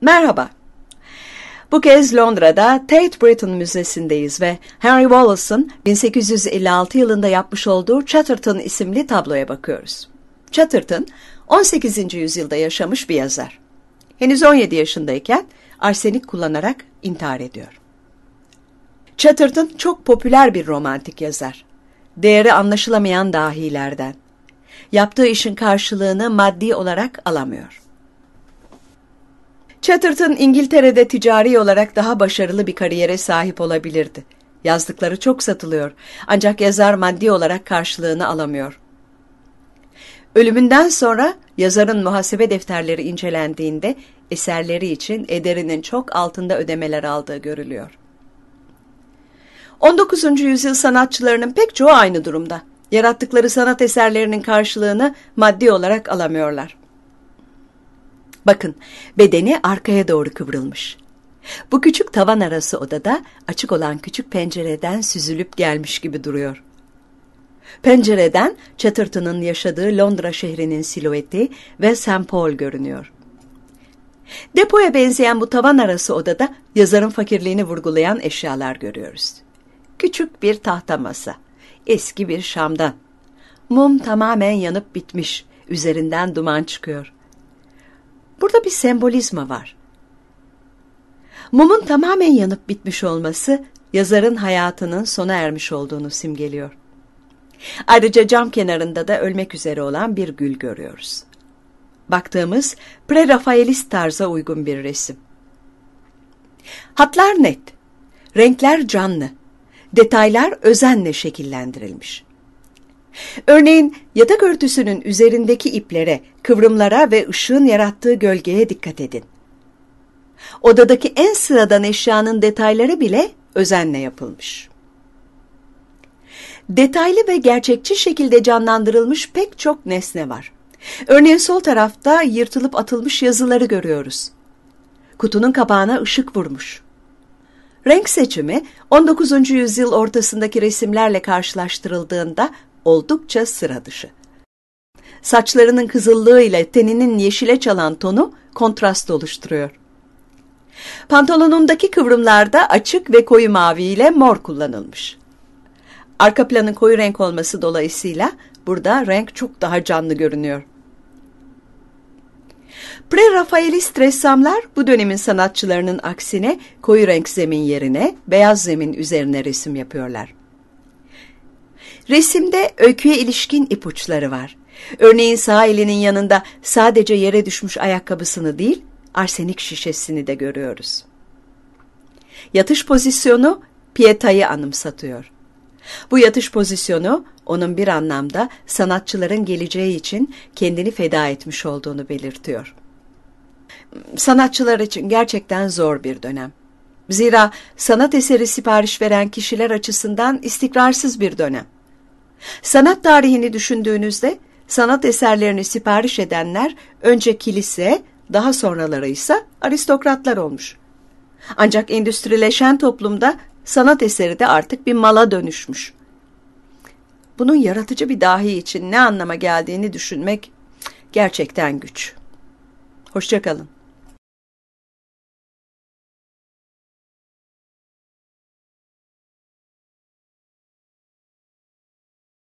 Merhaba. Bu kez Londra'da Tate Britain Müzesi'ndeyiz ve Henry Wallace'ın 1856 yılında yapmış olduğu Chatterton isimli tabloya bakıyoruz. Chatterton 18. yüzyılda yaşamış bir yazar. Henüz 17 yaşındayken arsenik kullanarak intihar ediyor. Chatterton çok popüler bir romantik yazar. Değeri anlaşılamayan dahilerden. Yaptığı işin karşılığını maddi olarak alamıyor. Chatterton İngiltere'de ticari olarak daha başarılı bir kariyere sahip olabilirdi. Yazdıkları çok satılıyor ancak yazar maddi olarak karşılığını alamıyor. Ölümünden sonra yazarın muhasebe defterleri incelendiğinde eserleri için ederinin çok altında ödemeler aldığı görülüyor. 19. yüzyıl sanatçılarının pek çoğu aynı durumda. Yarattıkları sanat eserlerinin karşılığını maddi olarak alamıyorlar. Bakın bedeni arkaya doğru kıvrılmış. Bu küçük tavan arası odada açık olan küçük pencereden süzülüp gelmiş gibi duruyor. Pencereden çatırtının yaşadığı Londra şehrinin silüeti ve St. Paul görünüyor. Depoya benzeyen bu tavan arası odada yazarın fakirliğini vurgulayan eşyalar görüyoruz. Küçük bir tahta masa, eski bir şamdan. Mum tamamen yanıp bitmiş, üzerinden duman çıkıyor. Burada bir sembolizma var. Mumun tamamen yanıp bitmiş olması yazarın hayatının sona ermiş olduğunu simgeliyor. Ayrıca cam kenarında da ölmek üzere olan bir gül görüyoruz. Baktığımız pre-Rafaelist tarza uygun bir resim. Hatlar net, renkler canlı, detaylar özenle şekillendirilmiş. Örneğin yatak örtüsünün üzerindeki iplere, kıvrımlara ve ışığın yarattığı gölgeye dikkat edin. Odadaki en sıradan eşyanın detayları bile özenle yapılmış. Detaylı ve gerçekçi şekilde canlandırılmış pek çok nesne var. Örneğin sol tarafta yırtılıp atılmış yazıları görüyoruz. Kutunun kapağına ışık vurmuş. Renk seçimi 19. yüzyıl ortasındaki resimlerle karşılaştırıldığında oldukça sıra dışı. Saçlarının kızıllığı ile teninin yeşile çalan tonu kontrast oluşturuyor. Pantolonundaki kıvrımlarda açık ve koyu mavi ile mor kullanılmış. Arka planın koyu renk olması dolayısıyla burada renk çok daha canlı görünüyor. Pre-Rafaelist ressamlar bu dönemin sanatçılarının aksine koyu renk zemin yerine beyaz zemin üzerine resim yapıyorlar. Resimde öyküye ilişkin ipuçları var. Örneğin sağ elinin yanında sadece yere düşmüş ayakkabısını değil, arsenik şişesini de görüyoruz. Yatış pozisyonu Pieta'yı anımsatıyor. Bu yatış pozisyonu onun bir anlamda sanatçıların geleceği için kendini feda etmiş olduğunu belirtiyor. Sanatçılar için gerçekten zor bir dönem. Zira sanat eseri sipariş veren kişiler açısından istikrarsız bir dönem. Sanat tarihini düşündüğünüzde sanat eserlerini sipariş edenler önce kilise, daha sonraları ise aristokratlar olmuş. Ancak endüstrileşen toplumda sanat eseri de artık bir mala dönüşmüş. Bunun yaratıcı bir dahi için ne anlama geldiğini düşünmek gerçekten güç. Hoşçakalın.